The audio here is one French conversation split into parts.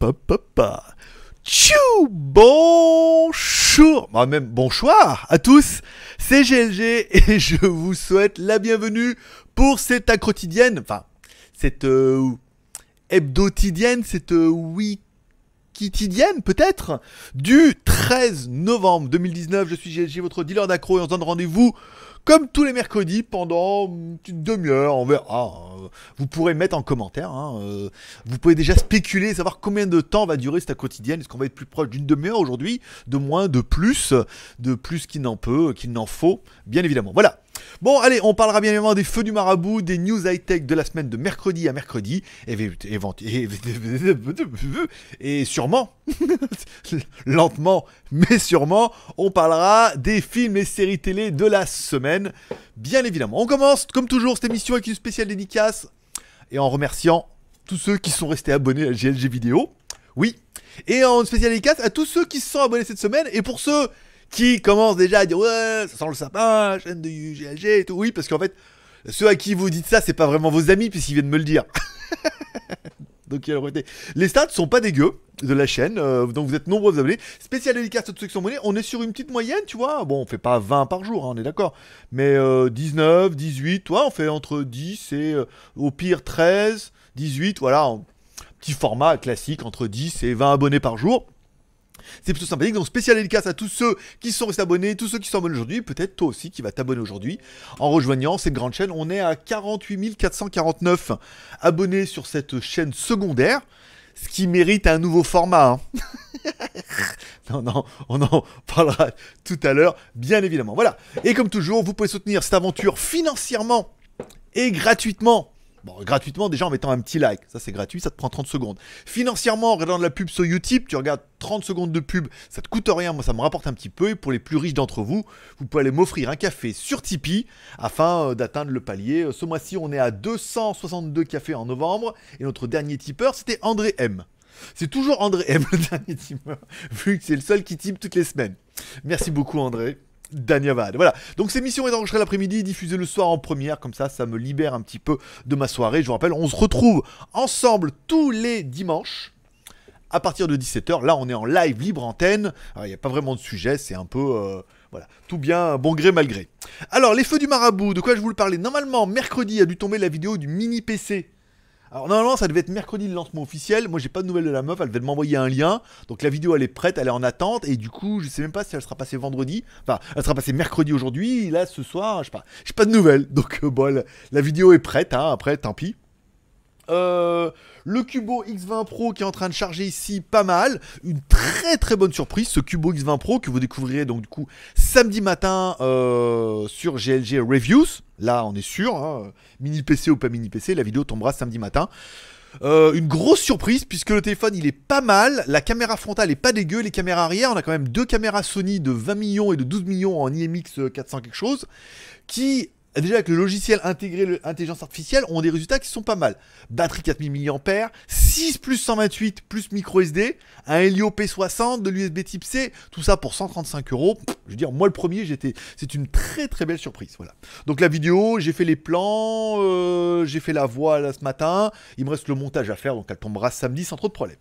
papa. Tchou Bonjour bah même bonsoir à tous, c'est GLG et je vous souhaite la bienvenue pour cette quotidienne, enfin, cette euh, hebdotidienne, cette euh, quotidienne peut-être, du 13 novembre 2019. Je suis GLG, votre dealer d'accro et on se donne rendez-vous comme tous les mercredis, pendant une demi-heure, on verra. vous pourrez mettre en commentaire. Hein, euh, vous pouvez déjà spéculer, savoir combien de temps va durer cette quotidienne. Est-ce qu'on va être plus proche d'une demi-heure aujourd'hui, de moins, de plus, de plus qu'il n'en peut, qu'il n'en faut, bien évidemment. Voilà. Bon, allez, on parlera bien évidemment des feux du marabout, des news high-tech de la semaine de mercredi à mercredi, et, sûrement, lentement, mais sûrement, on parlera des films et séries télé de la semaine, bien évidemment. On commence, comme toujours, cette émission avec une spéciale dédicace, et en remerciant tous ceux qui sont restés abonnés à GLG Vidéo. Oui. Et en spéciale dédicace à tous ceux qui se sont abonnés cette semaine. Et pour ceux qui commence déjà à dire ouais, ça sent le sapin, chaîne de UGLG et tout. Oui, parce qu'en fait, ceux à qui vous dites ça, c'est pas vraiment vos amis puisqu'ils viennent me le dire. donc il y Les stats sont pas dégueux de la chaîne, euh, donc vous êtes nombreux à vous abonner. Spécial dédicace à tous ceux qui sont abonnés. On est sur une petite moyenne, tu vois. Bon, on fait pas 20 par jour, hein, on est d'accord. Mais 19, 18, toi, on fait entre 10 et euh, au pire 13, 18, voilà. Petit format classique entre 10 et 20 abonnés par jour. C'est plutôt sympathique. Donc spécial dédicace à tous ceux qui sont restés abonnés, tous ceux qui sont abonnés aujourd'hui, peut-être toi aussi qui vas t'abonner aujourd'hui en rejoignant cette grande chaîne. On est à 48 449 abonnés sur cette chaîne secondaire, ce qui mérite un nouveau format. Hein. non, non, on en parlera tout à l'heure, bien évidemment. Voilà. Et comme toujours, vous pouvez soutenir cette aventure financièrement et gratuitement Bon, gratuitement, déjà en mettant un petit like. Ça, c'est gratuit, ça te prend 30 secondes. Financièrement, en regardant de la pub sur YouTube, tu regardes 30 secondes de pub, ça te coûte rien. Moi, ça me rapporte un petit peu. Et pour les plus riches d'entre vous, vous pouvez aller m'offrir un café sur Tipeee afin euh, d'atteindre le palier. Euh, ce mois-ci, on est à 262 cafés en novembre. Et notre dernier tipeur, c'était André M. C'est toujours André M, le dernier tipeur, vu que c'est le seul qui type toutes les semaines. Merci beaucoup, André. Danyavad. Voilà, donc ces missions est enregistrée l'après-midi, diffusée le soir en première, comme ça, ça me libère un petit peu de ma soirée. Je vous rappelle, on se retrouve ensemble tous les dimanches à partir de 17h. Là, on est en live libre antenne. Il n'y a pas vraiment de sujet, c'est un peu. Euh, voilà, tout bien, bon gré, mal gré. Alors, les feux du marabout, de quoi je voulais parler Normalement, mercredi a dû tomber la vidéo du mini PC alors normalement ça devait être mercredi le lancement officiel, moi j'ai pas de nouvelles de la meuf, elle devait m'envoyer un lien, donc la vidéo elle est prête, elle est en attente, et du coup je sais même pas si elle sera passée vendredi, enfin elle sera passée mercredi aujourd'hui, là ce soir, je sais pas, j'ai pas de nouvelles, donc euh, bon, la, vidéo est prête, hein. après tant pis. Euh, le Cubo X20 Pro qui est en train de charger ici pas mal. Une très très bonne surprise, ce Cubo X20 Pro que vous découvrirez donc du coup samedi matin euh, sur GLG Reviews. Là on est sûr, hein, mini PC ou pas mini PC, la vidéo tombera samedi matin. Euh, une grosse surprise puisque le téléphone il est pas mal, la caméra frontale est pas dégueu, les caméras arrière, on a quand même deux caméras Sony de 20 millions et de 12 millions en IMX 400 quelque chose qui déjà avec le logiciel intégré l'intelligence artificielle, on a des résultats qui sont pas mal. Batterie 4000 mAh, 6 plus 128 plus micro SD, un Helio P60, de l'USB type C, tout ça pour 135 euros. Je veux dire, moi le premier, j'étais, c'est une très très belle surprise. Voilà. Donc la vidéo, j'ai fait les plans, euh, j'ai fait la voix là, ce matin. Il me reste le montage à faire, donc elle tombera samedi sans trop de problèmes.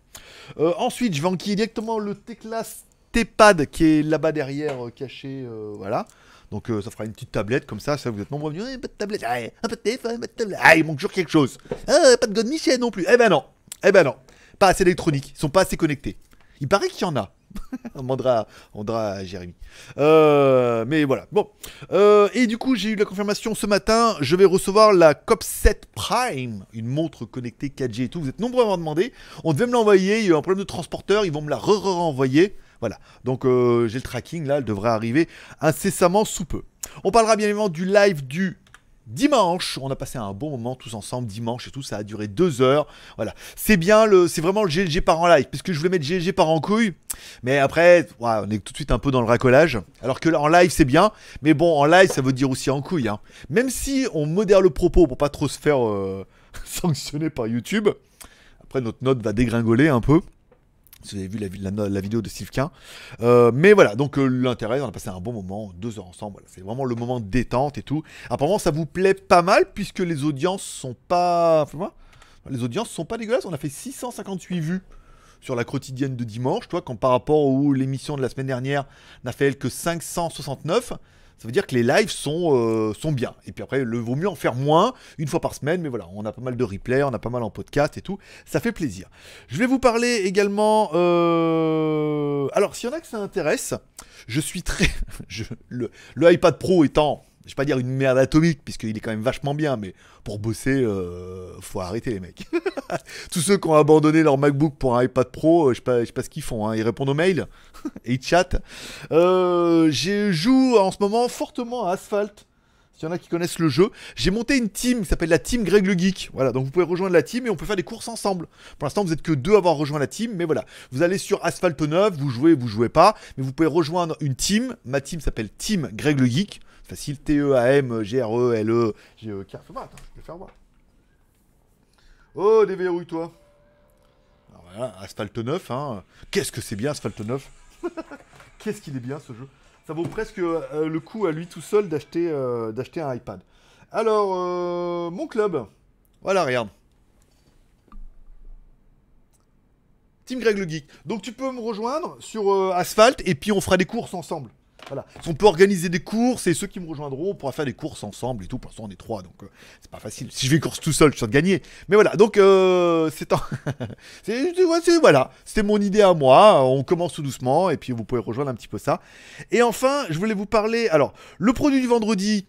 Euh, ensuite, je vais enquiller directement le Teclas T-Pad qui est là-bas derrière, euh, caché, voilà. Donc euh, ça fera une petite tablette comme ça, ça vous êtes nombreux à tablette, un téléphone, tablette, ah il manque toujours quelque chose. Ah, pas de God Michel non plus. Eh ben non, eh ben non, pas assez électronique, ils sont pas assez connectés. Il paraît qu'il y en a. on demandera, on à Jérémy. Euh, mais voilà, bon. Euh, et du coup, j'ai eu la confirmation ce matin. Je vais recevoir la COP7 Prime, une montre connectée 4G et tout. Vous êtes nombreux à m'en demander. On devait me l'envoyer. Il y a eu un problème de transporteur. Ils vont me la re-renvoyer. re renvoyer voilà. Donc euh, j'ai le tracking là, elle devrait arriver incessamment sous peu. On parlera bien évidemment du live du dimanche. On a passé un bon moment tous ensemble dimanche et tout. Ça a duré deux heures. Voilà. C'est bien le, c'est vraiment le GLG par en live parce que je voulais mettre GLG par en couille. Mais après, on est tout de suite un peu dans le racolage. Alors que en live c'est bien, mais bon en live ça veut dire aussi en couille. Hein. Même si on modère le propos pour pas trop se faire euh, sanctionner par YouTube. Après notre note va dégringoler un peu. Si vous avez vu la, vidéo de Steve euh, mais voilà, donc euh, l'intérêt, on a passé un bon moment, deux heures ensemble. c'est vraiment le moment détente et tout. Apparemment, ça vous plaît pas mal puisque les audiences sont pas. les audiences sont pas dégueulasses. On a fait 658 vues sur la quotidienne de dimanche. Toi, quand par rapport où l'émission de la semaine dernière n'a fait elle que 569 ça veut dire que les lives sont, euh, sont bien. Et puis après, le vaut mieux en faire moins, une fois par semaine, mais voilà, on a pas mal de replays, on a pas mal en podcast et tout, ça fait plaisir. Je vais vous parler également... Euh, alors, s'il y en a que ça intéresse, je suis très... Le... le iPad Pro étant je vais pas dire une merde atomique, puisqu'il est quand même vachement bien, mais pour bosser, euh, faut arrêter les mecs. Tous ceux qui ont abandonné leur MacBook pour un iPad Pro, euh, je sais sais pas ce qu'ils font, hein. ils répondent aux mails et ils chattent. Euh, je joue en ce moment fortement à Asphalt. S'il y en a qui connaissent le jeu, j'ai monté une team qui s'appelle la team Greg le Geek. Voilà, donc vous pouvez rejoindre la team et on peut faire des courses ensemble. Pour l'instant, vous êtes que deux à avoir rejoint la team, mais voilà. Vous allez sur Asphalt 9, vous jouez, vous jouez pas, mais vous pouvez rejoindre une team. Ma team s'appelle Team Greg le Geek facile. T-E-A-M-G-R-E-L-E. G-E-K. E. Euh, attends, je vais faire voir. Oh, déverrouille toi Alors voilà, Asphalt 9, hein. Qu'est-ce que c'est bien Asphalt 9 Qu'est-ce qu'il est bien ce jeu Ça vaut presque euh, le coup à lui tout seul d'acheter euh, un iPad. Alors, mon club. Voilà, regarde. Team Greg le Geek. Donc tu peux me rejoindre sur Asphalt et puis on fera des courses ensemble. On peut organiser des courses et ceux qui me rejoindront, on pourra faire des courses ensemble et tout. Pour l'instant, on est trois, donc euh, c'est pas facile. Si je vais course tout seul, je suis de gagner. Mais voilà, donc euh, c'est temps voilà, c'était mon idée à moi. Euh, on commence tout doucement et puis vous pouvez rejoindre un petit peu ça. Et enfin, je voulais vous parler. Alors, le produit du vendredi,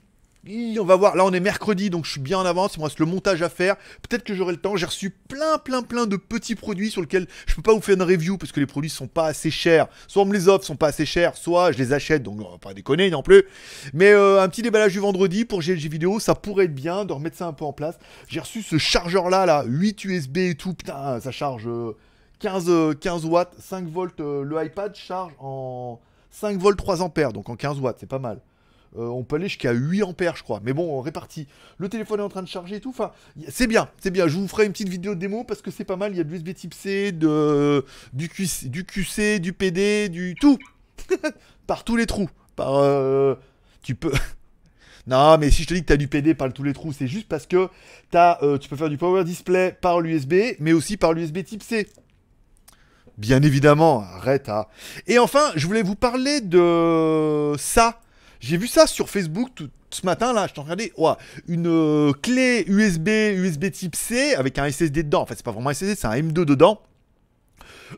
on va voir. Là, on est mercredi, donc je suis bien en avance. Il me reste le montage à faire. Peut-être que j'aurai le temps. J'ai reçu plein, plein, plein de petits produits sur lesquels je peux pas vous faire une review parce que les produits sont pas assez chers. Soit on me les offre, sont pas assez chers. Soit je les achète, donc on va pas déconner non plus. Mais euh, un petit déballage du vendredi pour GLG vidéo, ça pourrait être bien de remettre ça un peu en place. J'ai reçu ce chargeur là, là, 8 USB et tout. Putain, ça charge 15, euh, 15 euh, watts, 5 volts. le iPad charge en 5 volts 3 ampères, donc en 15 watts, c'est pas mal. Euh, on peut aller jusqu'à 8 ampères, je crois. Mais bon, réparti. Le téléphone est en train de charger et tout. Enfin, c'est bien, c'est bien. Je vous ferai une petite vidéo de démo parce que c'est pas mal. Il y a de l'USB type C, de, du, QC, du du PD, du tout. par tous les trous. Par. Euh, tu peux. non, mais si je te dis que tu as du PD par tous les trous, c'est juste parce que as, euh, tu peux faire du power display par l'USB, mais aussi par l'USB type C. Bien évidemment, arrête hein. Et enfin, je voulais vous parler de ça j'ai vu ça sur Facebook tout, ce matin là, je t'en regardais, une euh, clé USB, USB type C avec un SSD dedans. Enfin, c'est pas vraiment un SSD, c'est un M2 dedans.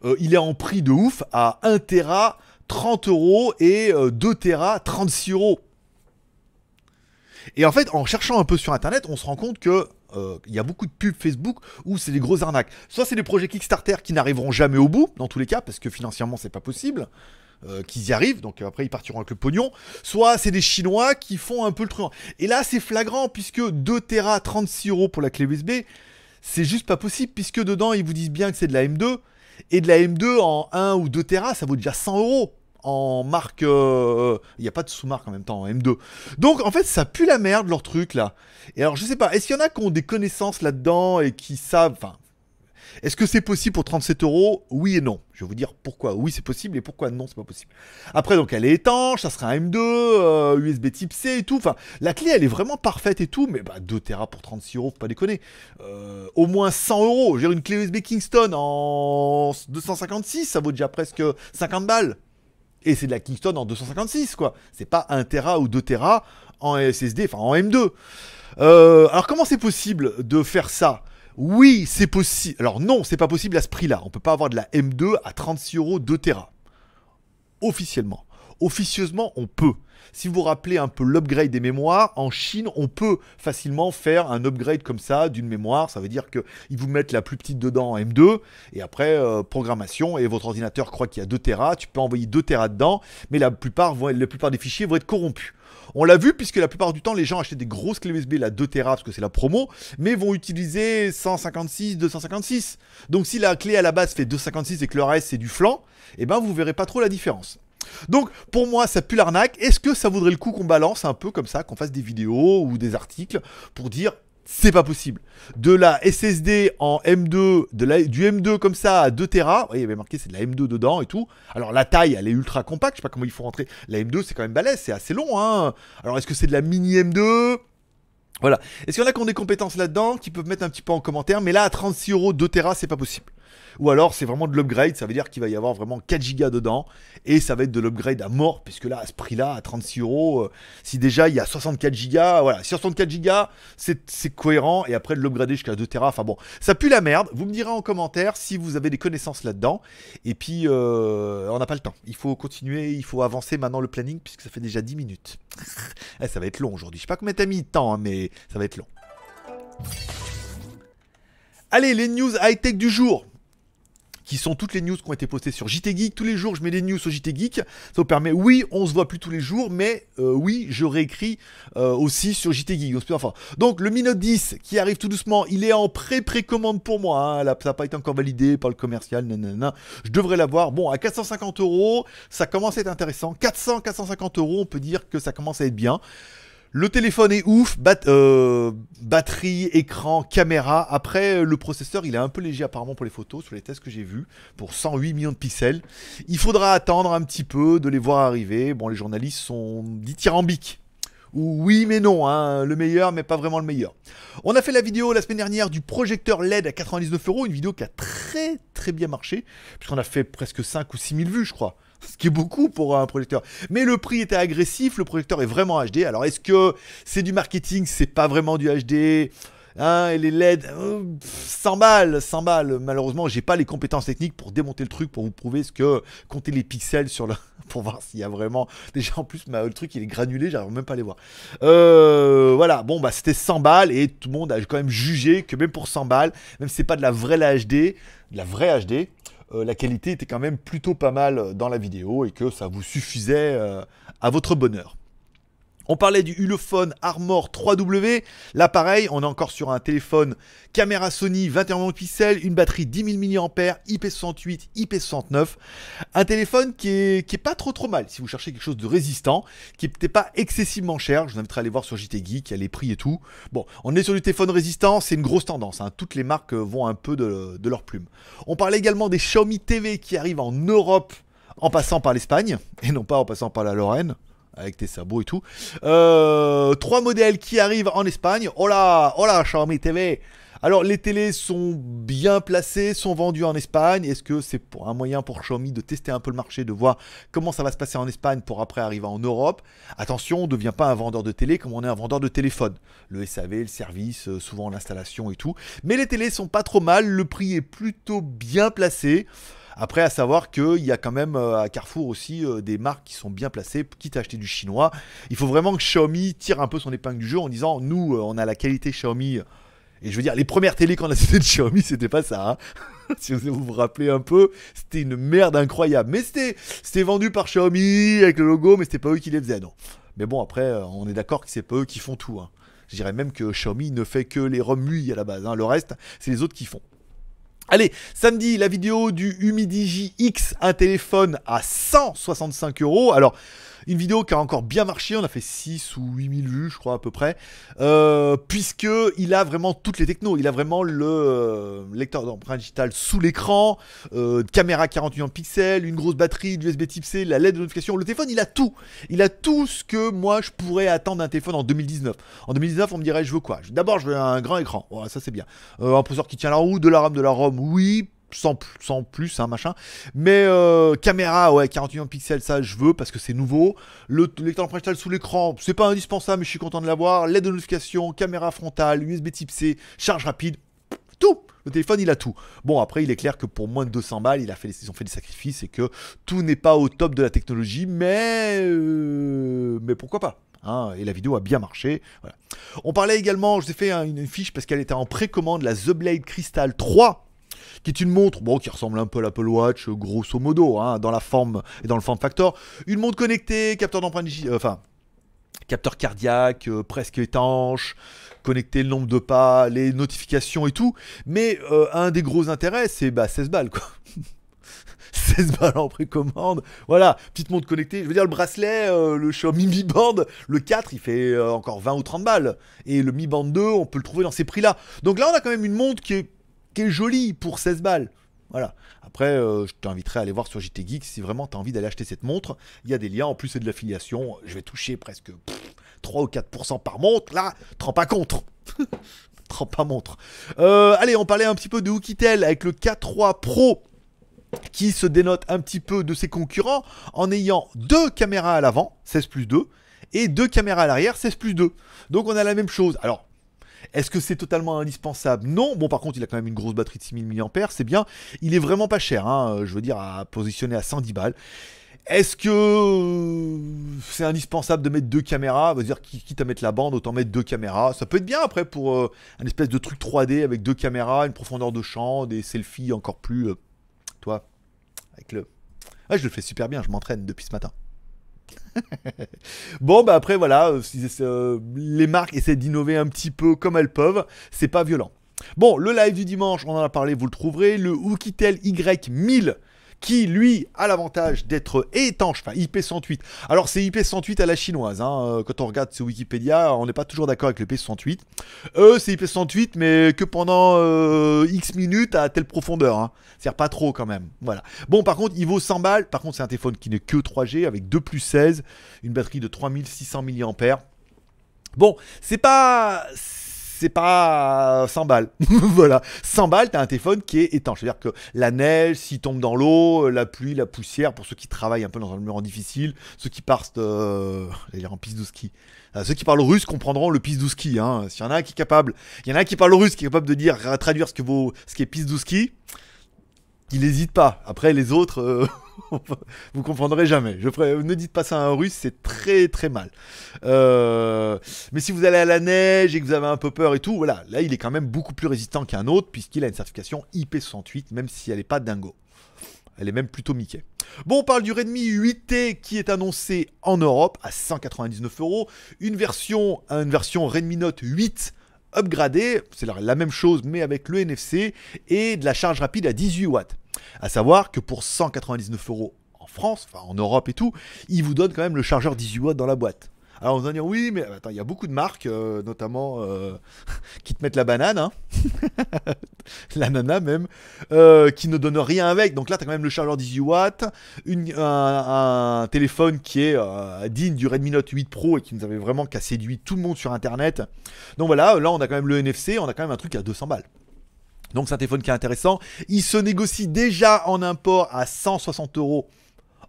Euh, il est en prix de ouf à 1 Tera 30 euros et 2 euh, Tera 36 euros. Et en fait, en cherchant un peu sur internet, on se rend compte que il y a beaucoup de pubs Facebook où c'est des grosses arnaques. Soit c'est des projets Kickstarter qui n'arriveront jamais au bout, dans tous les cas, parce que financièrement c'est pas possible. Euh, qu'ils y arrivent, donc après ils partiront avec le pognon, soit c'est des Chinois qui font un peu le truc. Et là c'est flagrant puisque 2 Tera 36 euros pour la clé USB, c'est juste pas possible puisque dedans ils vous disent bien que c'est de la M2 et de la M2 en 1 ou 2 Tera ça vaut déjà 100 euros en marque. Euh, il n'y a pas de sous-marque en même temps, en M2. Donc en fait, ça pue la merde leur truc là. Et alors, je sais pas, est-ce qu'il y en a qui ont des connaissances là-dedans et qui savent. Est-ce que c'est possible pour 37 euros Oui et non. Je vais vous dire pourquoi oui c'est possible et pourquoi non c'est pas possible. Après donc elle est étanche, ça sera un M2, euh, USB Type C et tout. Enfin la clé elle est vraiment parfaite et tout, mais bah 2 Tera pour 36 euros, faut pas déconner. Euh, au moins 100 euros. J'ai une clé USB Kingston en 256, ça vaut déjà presque 50 balles. Et c'est de la Kingston en 256 quoi. C'est pas 1 Tera ou 2 Tera en SSD, enfin en M2. Euh, alors comment c'est possible de faire ça oui, c'est possible. Alors non, c'est pas possible à ce prix-là. On peut pas avoir de la M2 à 36 euros 2 Tera. Officiellement. Officieusement, on peut. Si vous vous rappelez un peu l'upgrade des mémoires, en Chine, on peut facilement faire un upgrade comme ça d'une mémoire. Ça veut dire qu'ils vous mettent la plus petite dedans en M2, et après, euh, programmation, et votre ordinateur croit qu'il y a 2 Tera, tu peux envoyer 2 Tera dedans, mais la plupart, la plupart des fichiers vont être corrompus. On l'a vu puisque la plupart du temps, les gens achètent des grosses clés USB, la 2 Tera, parce que c'est la promo, mais vont utiliser 156, 256. Donc si la clé à la base fait 256 et que le reste c'est du flanc, eh ben vous verrez pas trop la différence. Donc pour moi ça pue l'arnaque, est-ce que ça vaudrait le coup qu'on balance un peu comme ça, qu'on fasse des vidéos ou des articles pour dire c'est pas possible. De la SSD en M2, de du M2 comme ça à 2 Tera, il y avait marqué c'est de la M2 dedans et tout. Alors la taille, elle est ultra compacte, je sais pas comment il faut rentrer. La M2, c'est quand même balèze, c'est assez long, hein. Alors est-ce que c'est de la mini M2 voilà. Est-ce qu'il y en a qui ont des compétences là-dedans, qui peuvent mettre un petit peu en commentaire Mais là, à 36 euros, 2 Tera, c'est pas possible. Ou alors c'est vraiment de l'upgrade, ça veut dire qu'il va y avoir vraiment 4 go dedans, et ça va être de l'upgrade à mort, puisque là, à ce prix-là, à 36 euros, euh, si déjà il y a 64 go voilà, 64 go c'est cohérent, et après de l'upgrader jusqu'à 2 Tera, enfin bon, ça pue la merde, vous me direz en commentaire si vous avez des connaissances là-dedans, et puis euh, on n'a pas le temps, il faut continuer, il faut avancer maintenant le planning, puisque ça fait déjà 10 minutes. Eh, ça va être long aujourd'hui, je sais pas combien t'as mis de temps, hein, mais ça va être long. Allez, les news high-tech du jour qui sont toutes les news qui ont été postées sur JT Geek. Tous les jours, je mets des news sur JT Geek. Ça vous permet, oui, on se voit plus tous les jours, mais euh, oui, je réécris euh, aussi sur JT Geek. Donc, donc, le Mi 10 qui arrive tout doucement, il est en pré-précommande pour moi. Hein. ça n'a pas été encore validé par le commercial. Je devrais l'avoir. Bon, à 450 euros, ça commence à être intéressant. 400, 450 euros, on peut dire que ça commence à être bien. Le téléphone est ouf, euh, batterie, écran, caméra. Après, euh, le processeur, il est un peu léger apparemment pour les photos, sur les tests que j'ai vus, pour 108 millions de pixels. Il faudra attendre un petit peu de les voir arriver. Bon, les journalistes sont dithyrambiques. Ou oui mais non, hein, le meilleur mais pas vraiment le meilleur. On a fait la vidéo la semaine dernière du projecteur LED à 99 euros, une vidéo qui a très très bien marché, puisqu'on a fait presque 5 ou 6 000 vues je crois. ce qui est beaucoup pour un projecteur. Mais le prix était agressif, le projecteur est vraiment HD. Alors est-ce que c'est du marketing C'est pas vraiment du HD. Hein, et les LED, 100 euh, balles, 100 balles. Malheureusement, j'ai pas les compétences techniques pour démonter le truc, pour vous prouver ce que compter les pixels sur le, pour voir s'il y a vraiment. Déjà, en plus, le truc il est granulé, j'arrive même pas à les voir. Euh, voilà, bon, bah c'était 100 balles et tout le monde a quand même jugé que même pour 100 balles, même si c'est pas de la vraie HD, de la vraie HD, euh, la qualité était quand même plutôt pas mal euh, dans la vidéo et que ça vous suffisait euh, à votre bonheur. On parlait du Ulefone Armor 3W. L'appareil, on est encore sur un téléphone caméra Sony 21 pixels, une batterie 10 000 mAh, IP68, IP69. Un téléphone qui est, pas trop trop mal si vous cherchez quelque chose de résistant, qui n'est pas excessivement cher. Je vous inviterai à aller voir sur JT Geek, il y a les prix et tout. Bon, on est sur du téléphone résistant, c'est une grosse tendance. Hein. Toutes les marques euh, vont un peu de, de leur plume. On parlait également des Xiaomi TV qui arrivent en Europe en passant par l'Espagne et non pas en passant par la Lorraine avec tes sabots et tout. Euh, trois modèles qui arrivent en Espagne. Hola, hola Xiaomi TV. Alors les télés sont bien placées, sont vendues en Espagne. Est-ce que c'est pour un moyen pour Xiaomi de tester un peu le marché, de voir comment ça va se passer en Espagne pour après arriver en Europe Attention, on ne devient pas un vendeur de télé comme on est un vendeur de téléphone. Le SAV, le service, euh, souvent l'installation et tout. Mais les télés sont pas trop mal, le prix est plutôt bien placé. Après, à savoir qu'il y a quand même euh, à Carrefour aussi euh, des marques qui sont bien placées, quitte à acheter du chinois. Il faut vraiment que Xiaomi tire un peu son épingle du jeu en disant nous, euh, on a la qualité Xiaomi. Et je veux dire, les premières télés qu'on a citées de Xiaomi, c'était pas ça. Hein. si vous vous rappelez un peu, c'était une merde incroyable. Mais c'était vendu par Xiaomi avec le logo, mais c'était pas eux qui les faisaient, non. Mais bon, après, on est d'accord que c'est pas eux qui font tout. Hein. Je dirais même que Xiaomi ne fait que les remue à la base. Hein. Le reste, c'est les autres qui font. Allez, samedi, la vidéo du Humidigi X, un téléphone à 165 euros. Alors, une vidéo qui a encore bien marché, on a fait 6 ou 8 000 vues, je crois, à peu près. puisqu'il euh, puisque il a vraiment toutes les technos. Il a vraiment le euh, lecteur d'emprunt digital sous l'écran, euh, caméra 48 pixels, une grosse batterie, USB type C, la LED de notification. Le téléphone, il a tout. Il a tout ce que moi, je pourrais attendre d'un téléphone en 2019. En 2019, on me dirait, je veux quoi D'abord, je veux un grand écran. Ouais, ça, c'est bien. un processeur qui tient la roue, de la RAM, de la ROM, oui sans, plus, un hein, machin. Mais euh, caméra, ouais, 48 pixels, ça je veux parce que c'est nouveau. Le lecteur sous l'écran, c'est pas indispensable, mais je suis content de l'avoir. LED de notification, caméra frontale, USB type C, charge rapide, tout le téléphone, il a tout. Bon, après, il est clair que pour moins de 200 balles, il a fait, ils ont fait des sacrifices et que tout n'est pas au top de la technologie, mais, euh, mais pourquoi pas hein. et la vidéo a bien marché. On parlait également, je vous ai fait une, une, fiche parce qu'elle était en précommande, la The Blade Crystal 3 qui est une montre bon, qui ressemble un peu à l'Apple Watch, grosso modo, hein, dans la forme et dans le form factor. Une montre connectée, capteur d'empreinte euh, enfin, capteur cardiaque, euh, presque étanche, connecté le nombre de pas, les notifications et tout. Mais euh, un des gros intérêts, c'est bah, 16 balles, quoi. 16 balles en précommande. Voilà, petite montre connectée. Je veux dire, le bracelet, le Xiaomi Mi Band, le 4, il fait encore 20 ou 30 balles. Et le Mi Band 2, on peut le trouver dans ces prix-là. Donc là, on a quand même une montre qui est qui joli pour 16 balles. Voilà. Après, euh, je t'inviterai à aller voir sur JT Geek si vraiment tu as envie d'aller acheter cette montre. Il y a des liens, en plus c'est de l'affiliation. Je vais toucher presque 3 ou 4% par montre. Là, 30 pas contre. trempe à pas montre. Euh, allez, on parlait un petit peu de Hookitel avec le K3 Pro qui se dénote un petit peu de ses concurrents en ayant deux caméras à l'avant, 16 plus 2, et deux caméras à l'arrière, 16 plus 2. Donc on a la même chose. Alors, est-ce que c'est totalement indispensable Non. Bon, par contre, il a quand même une grosse batterie de 6000 mAh, c'est bien. Il est vraiment pas cher, hein, euh, je veux dire, à positionner à 110 balles. Est-ce que euh, c'est indispensable de mettre deux caméras Vas-y, dire quitte à mettre la bande, autant mettre deux caméras. Ça peut être bien après pour euh, un espèce de truc 3D avec deux caméras, une profondeur de champ, des selfies encore plus. toi, avec le. Ah, je le fais super bien, je m'entraîne depuis ce matin. bon, bah après, voilà, euh, euh, les marques essaient d'innover un petit peu comme elles peuvent, c'est pas violent. Bon, le live du dimanche, on en a parlé, vous le trouverez. Le Oukitel Y1000, qui lui a l'avantage d'être étanche, enfin IP68. Alors c'est IP68 à la chinoise, hein. euh, quand on regarde sur Wikipédia, on n'est pas toujours d'accord avec le p 68 Eux, c'est IP68, mais que pendant euh, X minutes à telle profondeur. Hein. C'est-à-dire pas trop quand même. Voilà. Bon, par contre, il vaut 100 balles. Par contre, c'est un téléphone qui n'est que 3G avec 2 plus 16, une batterie de 3600 mAh. Bon, c'est pas c'est pas 100 euh, balles. voilà, 100 balles, t'as un téléphone qui est étanche. C'est-à-dire que la neige, s'il tombe dans l'eau, la pluie, la poussière, pour ceux qui travaillent un peu dans un environnement difficile, ceux qui partent euh, en piste de ski. Euh, ceux qui parlent russe comprendront le piste de Hein. S'il y en a un qui est capable, il y en a qui parle russe, qui est capable de dire, euh, traduire ce que vous ce qui est piste de il n'hésite pas. Après, les autres, euh, vous comprendrez jamais. Je ne dites pas ça à un russe, c'est très très mal. Euh, mais si vous allez à la neige et que vous avez un peu peur et tout, voilà, là, il est quand même beaucoup plus résistant qu'un autre, puisqu'il a une certification IP68, même si elle n'est pas dingo. Elle est même plutôt Mickey. Bon, on parle du Redmi 8T qui est annoncé en Europe à 199 euros. Une version, une version Redmi Note 8 upgradé, c'est la même chose mais avec le NFC et de la charge rapide à 18 watts. A savoir que pour 199 euros en France, enfin en Europe et tout, ils vous donnent quand même le chargeur 18 watts dans la boîte. Alors on va dire oui, mais attends, il y a beaucoup de marques, euh, notamment euh, qui te mettent la banane, hein. la nana même, euh, qui ne donne rien avec. Donc là, tu as quand même le chargeur 18 watts, un, téléphone qui est digne du Redmi Note 8 Pro et qui nous avait vraiment qu'à séduit tout le monde sur Internet. Donc voilà, là on a quand même le NFC, on a quand même un truc à 200 balles. Donc c'est un téléphone qui est intéressant. Il se négocie déjà en import à 160 euros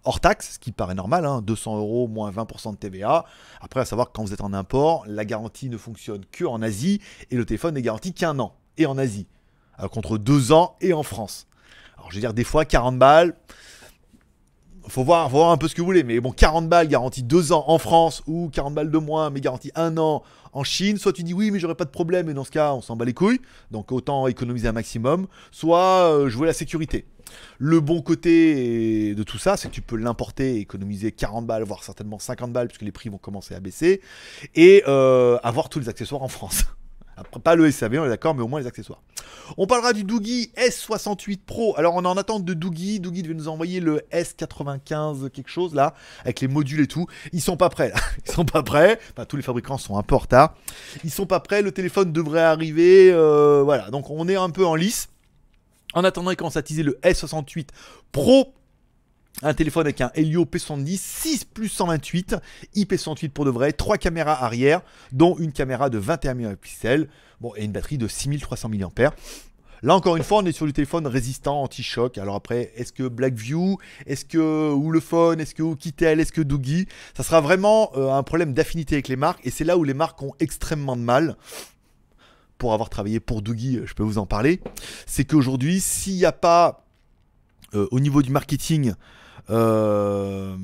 hors taxe, ce qui paraît normal, 200 hein, euros moins 20% de TVA. Après, à savoir que quand vous êtes en import, la garantie ne fonctionne qu'en Asie et le téléphone n'est garanti qu'un an et en Asie, alors contre deux ans et en France. Alors je veux dire, des fois 40 balles, faut voir, faut voir un peu ce que vous voulez, mais bon, 40 balles garantie deux ans en France ou 40 balles de moins, mais garantie un an en Chine. Soit tu dis oui, mais j'aurais pas de problème, et dans ce cas, on s'en bat les couilles, donc autant économiser un maximum. Soit euh, jouer la sécurité. Le bon côté de tout ça, c'est que tu peux l'importer, et économiser 40 balles, voire certainement 50 balles, puisque les prix vont commencer à baisser, et euh, avoir tous les accessoires en France. Après, pas le SAV, on est d'accord, mais au moins les accessoires. On parlera du Doogie S68 Pro. Alors, on est en attente de Doogie. Doogie devait nous envoyer le S95 quelque chose, là, avec les modules et tout. Ils sont pas prêts, là. Ils sont pas prêts. Enfin, tous les fabricants sont un peu en retard. Ils sont pas prêts. Le téléphone devrait arriver. Euh, voilà. Donc, on est un peu en lice. En attendant, il commence à teaser le S68 Pro un téléphone avec un Helio P70 6 plus 128, IP68 pour de vrai, 3 caméras arrière, dont une caméra de 21 mégapixels, bon, et une batterie de 6300 mAh. Là encore une fois, on est sur du téléphone résistant anti-choc. Alors après, est-ce que Blackview, est-ce que ou est-ce que Kitel, est-ce que Doogie, ça sera vraiment euh, un problème d'affinité avec les marques et c'est là où les marques ont extrêmement de mal pour avoir travaillé pour Doogie, euh, je peux vous en parler, c'est qu'aujourd'hui, s'il n'y a pas euh, au niveau du marketing, euh,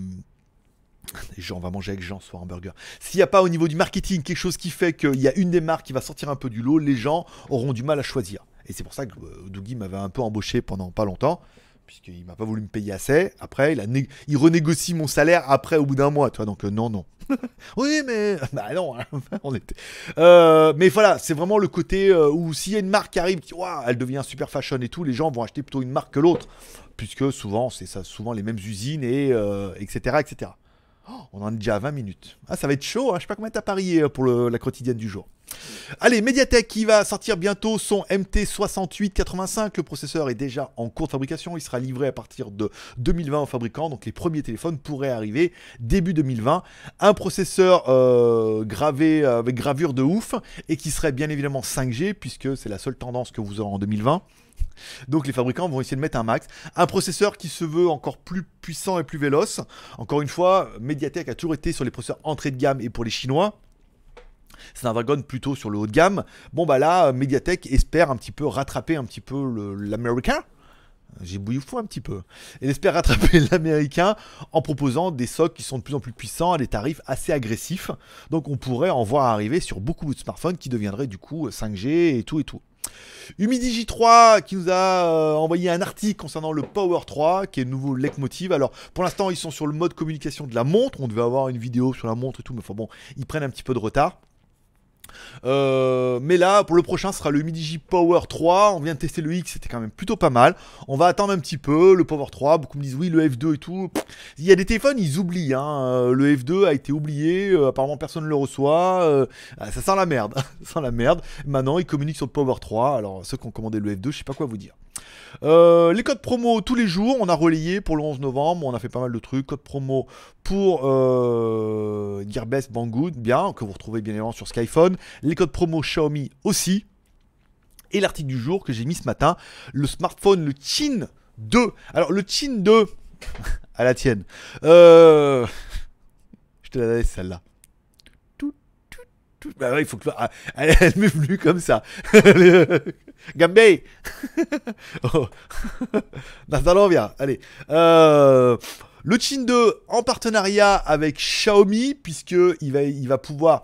gens va manger avec Jean soit soir burger. S'il n'y a pas au niveau du marketing quelque chose qui fait qu'il y a une des marques qui va sortir un peu du lot, les gens auront du mal à choisir. Et c'est pour ça que euh, Doogie m'avait un peu embauché pendant pas longtemps puisqu'il m'a pas voulu me payer assez. Après, il, a il renégocie mon salaire après, au bout d'un mois, toi Donc, euh, non, non. oui, mais. Bah non, hein. on était. Euh, mais voilà, c'est vraiment le côté euh, où s'il y a une marque qui arrive, qui, elle devient super fashion et tout, les gens vont acheter plutôt une marque que l'autre. Puisque souvent, c'est ça, souvent les mêmes usines et etc. etc. Oh, on en est déjà à 20 minutes. Ah, ça va être chaud, hein. je sais pas combien as parié euh, pour la quotidienne du jour. Allez, Mediatek qui va sortir bientôt son MT6885. Le processeur est déjà en cours de fabrication. Il sera livré à partir de 2020 aux fabricants. Donc les premiers téléphones pourraient arriver début 2020. Un processeur euh, gravé euh, avec gravure de ouf et qui serait bien évidemment 5G puisque c'est la seule tendance que vous aurez en 2020. Donc les fabricants vont essayer de mettre un max. Un processeur qui se veut encore plus puissant et plus véloce. Encore une fois, Mediatek a toujours été sur les processeurs entrée de gamme et pour les Chinois. C'est un wagon plutôt sur le haut de gamme. Bon bah là, Mediatek espère un petit peu rattraper un petit peu l'américain. J'ai bouilli un petit peu. Et espère rattraper l'américain en proposant des socs qui sont de plus en plus puissants à des tarifs assez agressifs. Donc on pourrait en voir arriver sur beaucoup de smartphones qui deviendraient du coup 5G et tout et tout. Humidigi3 qui nous a euh, envoyé un article concernant le Power 3 qui est le nouveau leitmotiv. Alors pour l'instant ils sont sur le mode communication de la montre, on devait avoir une vidéo sur la montre et tout, mais enfin bon, ils prennent un petit peu de retard. Euh, mais là, pour le prochain, ce sera le Midigi Power 3. On vient de tester le X, c'était quand même plutôt pas mal. On va attendre un petit peu le Power 3. Beaucoup me disent oui, le F2 et tout. il y a des téléphones, ils oublient. Hein. Euh, le F2 a été oublié. Euh, apparemment, personne ne le reçoit. Ah, ça sent la merde. ça sent la merde. Maintenant, ils communiquent sur le Power 3. Alors, ceux qui ont commandé le F2, je sais pas quoi vous dire. Euh, les codes promo tous les jours, on a relayé pour le 11 novembre, on a fait pas mal de trucs. code promo pour euh, Gearbest Banggood, bien, que vous retrouvez bien évidemment sur Skyphone. Les codes promo Xiaomi aussi. Et l'article du jour que j'ai mis ce matin, le smartphone, le Chin 2. Alors le Chin 2, à la tienne. Euh, je te la laisse celle-là. Bah il faut que... Ah, elle m'est comme ça. Gambé oh. allez. Euh, le Chin 2 en partenariat avec Xiaomi, puisqu'il va, il va pouvoir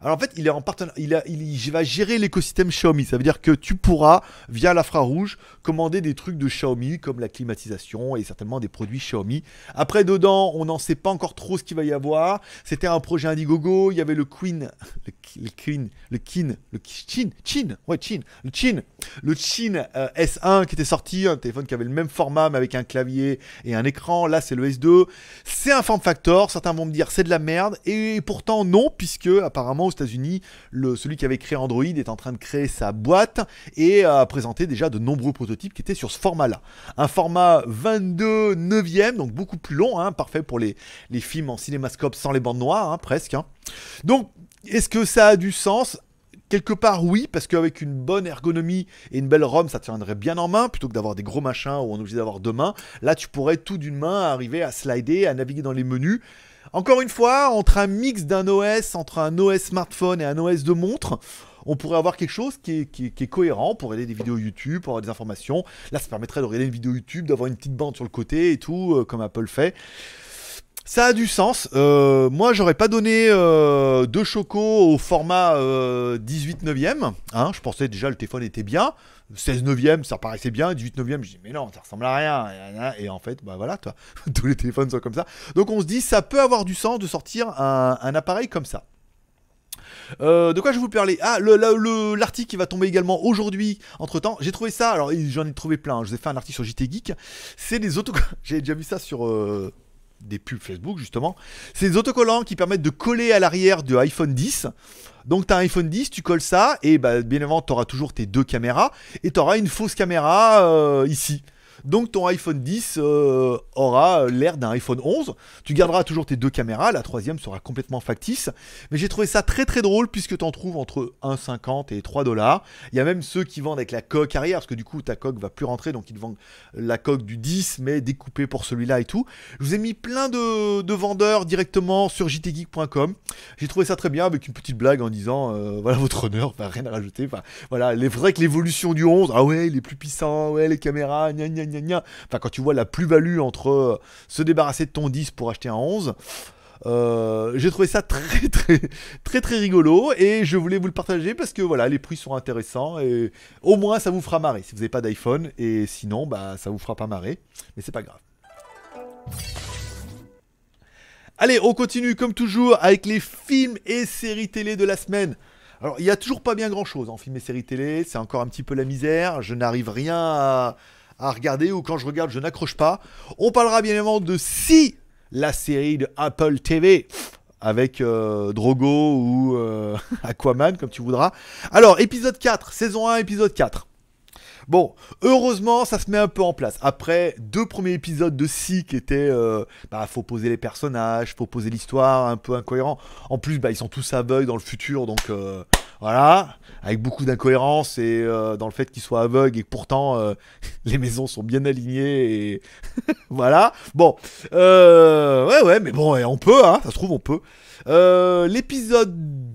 alors en fait, il est en partenariat, il, va gérer l'écosystème Xiaomi. Ça veut dire que tu pourras, via l'infrarouge, commander des trucs de Xiaomi comme la climatisation et certainement des produits Xiaomi. Après, dedans, on n'en sait pas encore trop ce qu'il va y avoir. C'était un projet Indiegogo. Il y avait le Queen, le, le Queen, le Kin, le Chin, Chin, ouais Chin, le Chin, le Chin euh, S1 qui était sorti, un téléphone qui avait le même format mais avec un clavier et un écran. Là, c'est le S2. C'est un form factor. Certains vont me dire c'est de la merde et pourtant non puisque apparemment aux États-Unis, celui qui avait créé Android est en train de créer sa boîte et a présenté déjà de nombreux prototypes qui étaient sur ce format-là. Un format 22 neuvième, donc beaucoup plus long, hein, parfait pour les, films en cinémascope sans les bandes noires, hein, presque. Hein. Donc, est-ce que ça a du sens Quelque part, oui, parce qu'avec une bonne ergonomie et une belle ROM, ça tiendrait bien en main, plutôt que d'avoir des gros machins où on est obligé d'avoir deux mains. Là, tu pourrais tout d'une main arriver à slider, à naviguer dans les menus. Encore une fois, entre un mix d'un OS, entre un OS smartphone et un OS de montre, on pourrait avoir quelque chose qui est, cohérent pour aider des vidéos YouTube, pour avoir des informations. Là, ça permettrait de regarder une vidéo YouTube, d'avoir une petite bande sur le côté et tout, euh, comme Apple fait. Ça a du sens. Euh, moi, j'aurais pas donné deux de au format 18 9 e Je pensais déjà le téléphone était bien. 16 neuvième, ça paraissait bien. 18 neuvième, je dis mais non, ça ressemble à rien. Et en fait, bah voilà, toi, tous les téléphones sont comme ça. Donc on se dit, ça peut avoir du sens de sortir un, appareil comme ça. Euh, de quoi je vous parler Ah, l'article le, qui va tomber également aujourd'hui, entre temps, j'ai trouvé ça, alors j'en ai trouvé plein, hein, je vous ai fait un article sur JT Geek, c'est des autocollants, j'ai déjà vu ça sur... Euh, des pubs Facebook justement. C'est des autocollants qui permettent de coller à l'arrière de iPhone 10. Donc tu as un iPhone 10, tu colles ça et bah, bien évidemment tu auras toujours tes deux caméras et tu auras une fausse caméra euh, ici. Donc ton iPhone 10 euh, aura l'air d'un iPhone 11. Tu garderas toujours tes deux caméras, la troisième sera complètement factice. Mais j'ai trouvé ça très très drôle puisque tu en trouves entre 1,50 et 3 dollars. Il y a même ceux qui vendent avec la coque arrière parce que du coup ta coque va plus rentrer donc ils vendent la coque du 10 mais découpée pour celui-là et tout. Je vous ai mis plein de, vendeurs directement sur jtgeek.com. J'ai trouvé ça très bien avec une petite blague en disant euh, voilà votre honneur, rien à rajouter. Enfin, voilà, est vrai que l'évolution du 11, ah ouais, il est plus puissant, ouais, les caméras, gna gna Enfin, quand tu vois la plus-value entre euh, se débarrasser de ton 10 pour acheter un 11. Euh, j'ai trouvé ça très très très très rigolo et je voulais vous le partager parce que voilà les prix sont intéressants et au moins ça vous fera marrer si vous n'avez pas d'iPhone et sinon bah ça vous fera pas marrer mais c'est pas grave. Allez on continue comme toujours avec les films et séries télé de la semaine. Alors il n'y a toujours pas bien grand chose en films et séries télé, c'est encore un petit peu la misère, je n'arrive rien à à regarder ou quand je regarde, je n'accroche pas. On parlera bien évidemment de si la série de Apple TV avec euh, Drogo ou euh, Aquaman, comme tu voudras. Alors, épisode 4, saison 1, épisode 4. Bon, heureusement, ça se met un peu en place. Après deux premiers épisodes de Si qui étaient, euh, bah, faut poser les personnages, faut poser l'histoire, un peu incohérent. En plus, bah, ils sont tous aveugles dans le futur, donc voilà, avec beaucoup d'incohérences et euh, dans le fait qu'il soit aveugle et que pourtant euh, les maisons sont bien alignées et voilà. Bon, euh, ouais, ouais, mais bon, on peut, hein, ça se trouve, on peut. Euh, l'épisode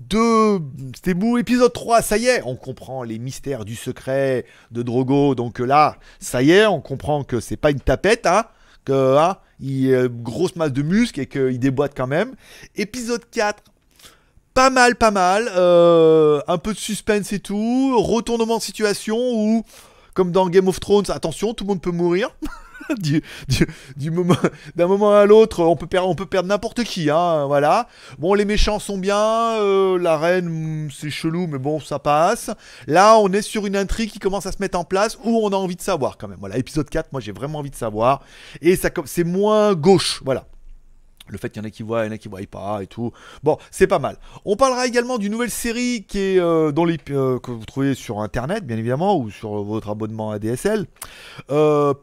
2, c'était beau. Épisode 3, ça y est, on comprend les mystères du secret de Drogo. Donc là, ça y est, on comprend que c'est pas une tapette, hein, que, hein, il a une grosse masse de muscles et qu'il déboîte quand même. Épisode 4, pas mal, pas mal. Euh, un peu de suspense et tout. Retournement de situation où, comme dans Game of Thrones, attention, tout le monde peut mourir. du, moment, d'un moment à l'autre, on peut perdre, on peut perdre n'importe qui, hein, voilà. Bon, les méchants sont bien, euh, la reine, mm, c'est chelou, mais bon, ça passe. Là, on est sur une intrigue qui commence à se mettre en place où on a envie de savoir quand même. Voilà, épisode 4, moi j'ai vraiment envie de savoir. Et ça, c'est moins gauche, voilà. Le fait qu'il y en a qui voient, il y en a qui voient pas et tout. Bon, c'est pas mal. On parlera également d'une nouvelle série qui est euh, dans les, euh, que vous trouvez sur internet, bien évidemment, ou sur euh, votre abonnement à DSL. Euh,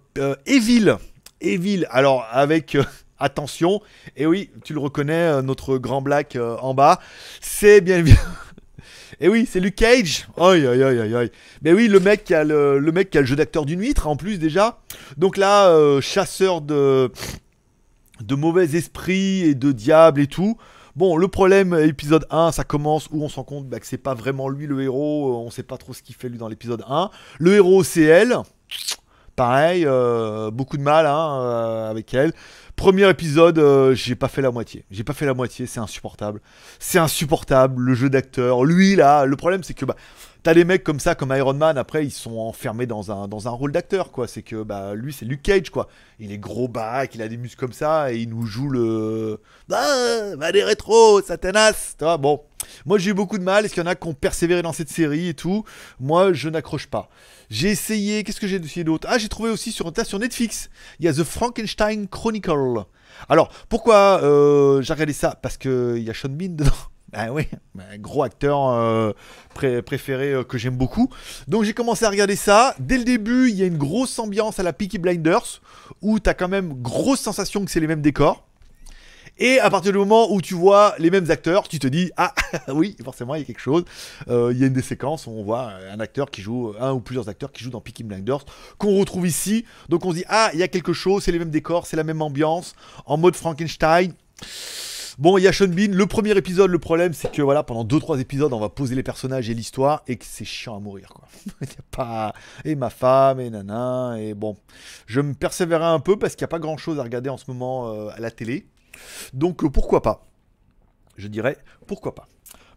Evil. Evil. Alors, avec. attention. Et oui, tu le reconnais, notre grand black en bas. C'est bien évidemment. Et oui, c'est Luke Cage. Aïe, aïe, aïe, aïe, Mais oui, le mec qui a le, mec qui a le jeu d'acteur d'une huître en plus déjà. Donc là, chasseur de de mauvais esprits et de diables et tout. Bon, le problème, épisode 1, ça commence où on s'en compte bah, que c'est pas vraiment lui le héros, euh, on sait pas trop ce qu'il fait lui dans l'épisode 1. Le héros, c'est elle. Pareil, euh, beaucoup de mal hein, euh, avec elle. Premier épisode, j'ai pas fait la moitié. J'ai pas fait la moitié, c'est insupportable. C'est insupportable, le jeu d'acteur. Lui, là, le problème, c'est que bah, T'as les mecs comme ça, comme Iron Man, après, ils sont enfermés dans un, dans un rôle d'acteur, quoi. C'est que, bah, lui, c'est Luke Cage, quoi. Il est gros bac, il a des muscles comme ça, et il nous joue le. Bah va des rétro, Satanas, tu bon. Moi, j'ai eu beaucoup de mal. Est-ce qu'il y en a qui ont persévéré dans cette série et tout Moi, je n'accroche pas. J'ai essayé, qu'est-ce que j'ai essayé d'autre Ah, j'ai trouvé aussi sur, sur Netflix, il y a The Frankenstein Chronicle. Alors, pourquoi euh, j'ai regardé ça Parce qu'il y a Sean Bean dedans. Ah oui, un gros acteur euh, préféré euh, que j'aime beaucoup. Donc j'ai commencé à regarder ça. Dès le début, il y a une grosse ambiance à la Peaky Blinders, où as quand même grosse sensation que c'est les mêmes décors. Et à partir du moment où tu vois les mêmes acteurs, tu te dis ah oui forcément il y a quelque chose. Euh, il y a une des séquences où on voit un acteur qui joue un ou plusieurs acteurs qui jouent dans Peaky Blinders qu'on retrouve ici. Donc on se dit ah il y a quelque chose, c'est les mêmes décors, c'est la même ambiance en mode Frankenstein. Bon, il y a Sean Bean. Le premier épisode, le problème, c'est que voilà, pendant 2-3 épisodes, on va poser les personnages et l'histoire et que c'est chiant à mourir, pas. Et ma femme, et nana, et bon. Je me persévérerai un peu parce qu'il n'y a pas grand chose à regarder en ce moment euh, à la télé. Donc euh, pourquoi pas Je dirais pourquoi pas.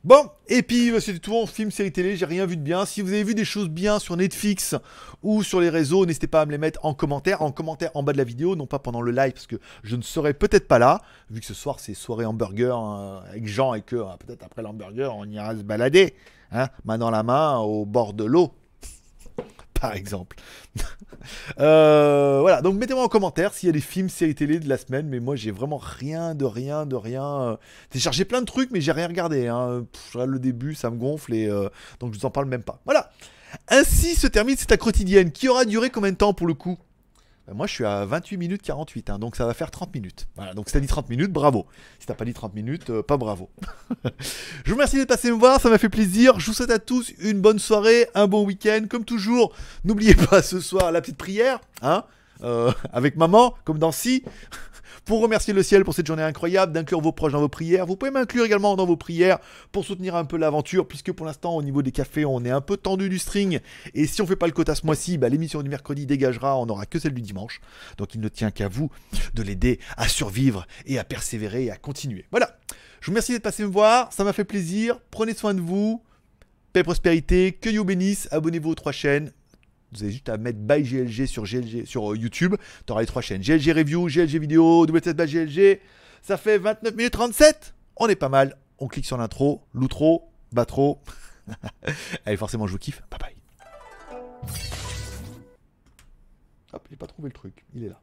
Bon, et puis bah, c'était tout on film, série télé, j'ai rien vu de bien. Si vous avez vu des choses bien sur Netflix ou sur les réseaux, n'hésitez pas à me les mettre en commentaire, en commentaire en bas de la vidéo, non pas pendant le live parce que je ne serai peut-être pas là, vu que ce soir c'est soirée hamburger hein, avec Jean et que ah, peut-être après l'hamburger on ira se balader, hein, main dans la main au bord de l'eau par exemple. Euh, voilà, donc mettez-moi en commentaire s'il y a des films, séries télé de la semaine, mais moi j'ai vraiment rien de rien de rien. Euh. chargé plein de trucs, mais j'ai rien regardé. Hein. le début, ça me gonfle et euh, donc je vous en parle même pas. Voilà. Ainsi se termine cette quotidienne qui aura duré combien de temps pour le coup ben, moi, je suis à 28 minutes 48, hein, donc ça va faire 30 minutes. Voilà, donc si t'as dit 30 minutes, bravo. Si t'as pas dit 30 minutes, euh, pas bravo. je vous remercie de passer me voir, ça m'a fait plaisir. Je vous souhaite à tous une bonne soirée, un bon week-end. Comme toujours, n'oubliez pas ce soir la petite prière, hein, euh, avec maman, comme dans Si pour remercier le ciel pour cette journée incroyable, d'inclure vos proches dans vos prières. Vous pouvez m'inclure également dans vos prières pour soutenir un peu l'aventure, puisque pour l'instant, au niveau des cafés, on est un peu tendu du string. Et si on fait pas le quota ce mois-ci, bah, l'émission du mercredi dégagera, on n'aura que celle du dimanche. Donc il ne tient qu'à vous de l'aider à survivre et à persévérer et à continuer. Voilà. Je vous remercie d'être passé me voir, ça m'a fait plaisir. Prenez soin de vous. Paix, prospérité, que Dieu bénisse. Abonnez-vous aux trois chaînes. Vous avez juste à mettre by GLG sur, GLG, sur euh, YouTube. Tu auras les trois chaînes GLG Review, GLG Vidéo, « W7 by GLG. Ça fait 29 minutes 37. On est pas mal. On clique sur l'intro, l'outro, trop. Allez, forcément, je vous kiffe. Bye bye. Hop, j'ai pas trouvé le truc. Il est là.